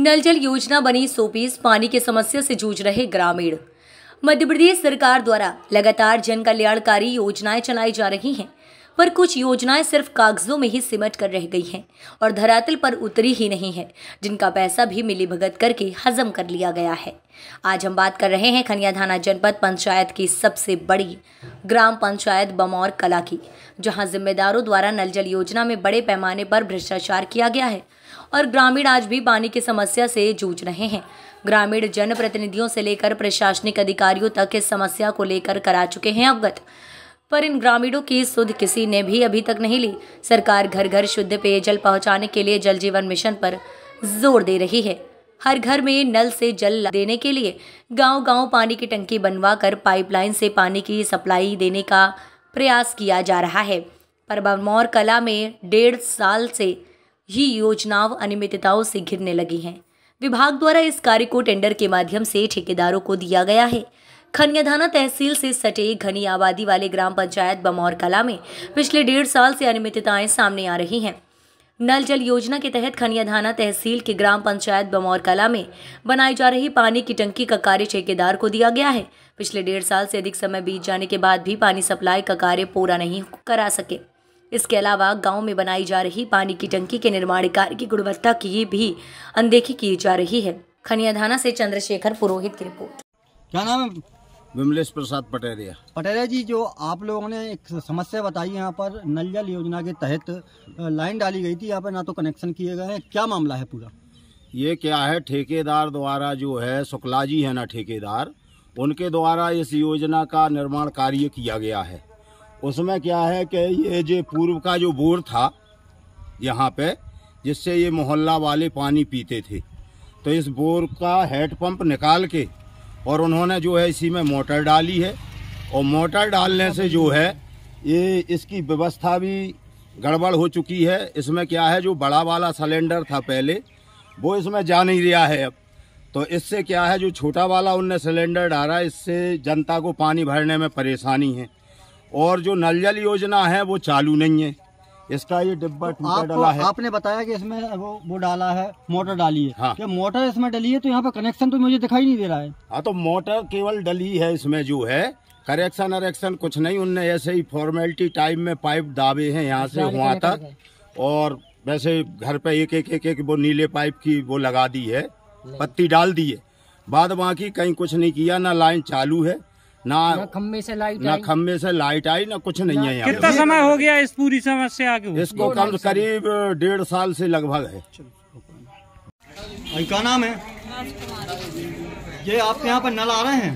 नल जल योजना बनी सोपीस पानी की समस्या से जूझ रहे ग्रामीण मध्य प्रदेश सरकार द्वारा लगातार जन कल्याणकारी योजनाएं चलाई जा रही हैं पर कुछ योजनाएं सिर्फ कागजों में ही सिमट कर रह गई हैं और धरातल पर उतरी ही नहीं है जिनका पैसा भी मिली भगत करके हजम कर लिया गया है आज हम बात कर रहे हैं खनिया थाना जनपद पंचायत की सबसे बड़ी ग्राम पंचायत बमौर कला की जहां जिम्मेदारों द्वारा नल जल योजना में बड़े पैमाने पर भ्रष्टाचार किया गया है और ग्रामीण आज भी पानी की समस्या से जूझ रहे हैं ग्रामीण जनप्रतिनिधियों से लेकर प्रशासनिक अधिकारियों तक इस समस्या को लेकर करा चुके हैं अवगत पर इन ग्रामीणों की सुध किसी ने भी अभी तक नहीं ली सरकार घर घर शुद्ध पेयजल पहुंचाने के लिए जल जीवन मिशन पर जोर दे रही है हर घर में नल से जल देने के लिए गांव-गांव पानी की टंकी बनवा कर पाइपलाइन से पानी की सप्लाई देने का प्रयास किया जा रहा है पर बमौर कला में डेढ़ साल से ही योजनाओं अनियमितताओं से घिरने लगी हैं विभाग द्वारा इस कार्य को टेंडर के माध्यम से ठेकेदारों को दिया गया है खनियाधाना तहसील से सटे घनी आबादी वाले ग्राम पंचायत बमौर कला में पिछले डेढ़ साल से अनियमितताएं सामने आ रही हैं नल जल योजना के तहत खनियाधाना तहसील के ग्राम पंचायत बमौर कला में बनाई जा रही पानी की टंकी का कार्य ठेकेदार को दिया गया है पिछले डेढ़ साल से अधिक समय बीत जाने के बाद भी पानी सप्लाई का कार्य पूरा नहीं करा सके इसके अलावा गांव में बनाई जा रही पानी की टंकी के निर्माण कार्य की गुणवत्ता की भी अनदेखी की जा रही है खनियाधाना से चंद्रशेखर पुरोहित की रिपोर्ट क्या नाम है विमलेश प्रसाद पटेरिया पटेरिया जी जो आप लोगों ने एक समस्या बताई यहाँ पर नल जल योजना के तहत लाइन डाली गई थी यहाँ पर ना तो कनेक्शन किए गए हैं क्या मामला है पूरा ये क्या है ठेकेदार द्वारा जो है शुक्ला जी है ना ठेकेदार उनके द्वारा इस योजना का निर्माण कार्य किया गया है उसमें क्या है कि ये जो पूर्व का जो बोर था यहाँ पे जिससे ये मोहल्ला वाले पानी पीते थे तो इस बोर का हेड पंप निकाल के और उन्होंने जो है इसी में मोटर डाली है और मोटर डालने से जो है ये इसकी व्यवस्था भी गड़बड़ हो चुकी है इसमें क्या है जो बड़ा वाला सिलेंडर था पहले वो इसमें जा नहीं रहा है अब तो इससे क्या है जो छोटा वाला उनने सिलेंडर डाला इससे जनता को पानी भरने में परेशानी है और जो नल जल योजना है वो चालू नहीं है इसका ये डिब्बा तो आप डाला है आपने बताया कि इसमें वो वो डाला है मोटर डाली है हाँ। मोटर इसमें डली है तो यहाँ पर कनेक्शन तो मुझे दिखाई नहीं दे रहा है हाँ तो मोटर केवल डली है इसमें जो है करेक्शन अरेक्शन कुछ नहीं उनने ऐसे ही फॉर्मेलिटी टाइम में पाइप दावे हैं यहाँ से वहाँ तक और वैसे घर पे एक एक एक एक वो नीले पाइप की वो लगा दी है पत्ती डाल दी है बाद बाकी कहीं कुछ नहीं किया ना लाइन चालू है ना खम्बे से लाइट ना खम्बे से लाइट आई ना कुछ नहीं है कितना समय हो गया इस पूरी समस्या आगे इसको कम करीब डेढ़ साल से लगभग है क्या नाम है ये आपके यहाँ पर नल आ रहे हैं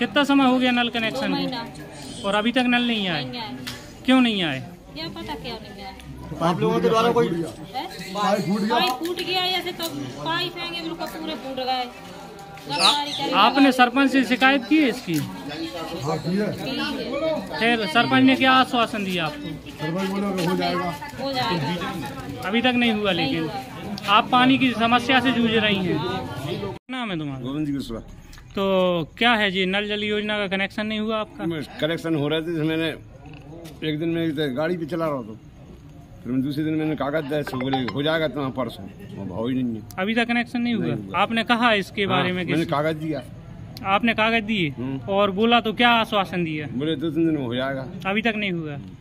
कितना समय हो गया नल कनेक्शन और अभी तक नल नहीं आए क्यों नहीं आए पता क्या नहीं तो आप लोगों के द्वारा कोई फूट गया या फिर कब पाइप हैंगे बिल्कुल पूरे फूट गए आपने सरपंच से शिकायत की है इसकी हाँ, फिर सरपंच ने क्या आश्वासन दिया आपको हो जाएगा अभी तक नहीं हुआ लेकिन आप पानी की समस्या से जूझ रही हैं नाम है तुम्हारा गोविंद जी कुशवा तो क्या है जी नल जल योजना का कनेक्शन नहीं हुआ आपका कनेक्शन हो रहा था तो मैंने एक दिन में गाड़ी भी चला रहा था फिर मैं दूसरे दिन मैंने कागज तो बोले हो जाएगा तुम्हारा परसों भाव ही नहीं है अभी तक कनेक्शन नहीं, हुआ आपने कहा इसके हाँ, बारे में मैंने कागज दिया आपने कागज दिए हम्म। और बोला तो क्या आश्वासन दिया बोले दो तीन दिन में हो जाएगा अभी तक नहीं हुआ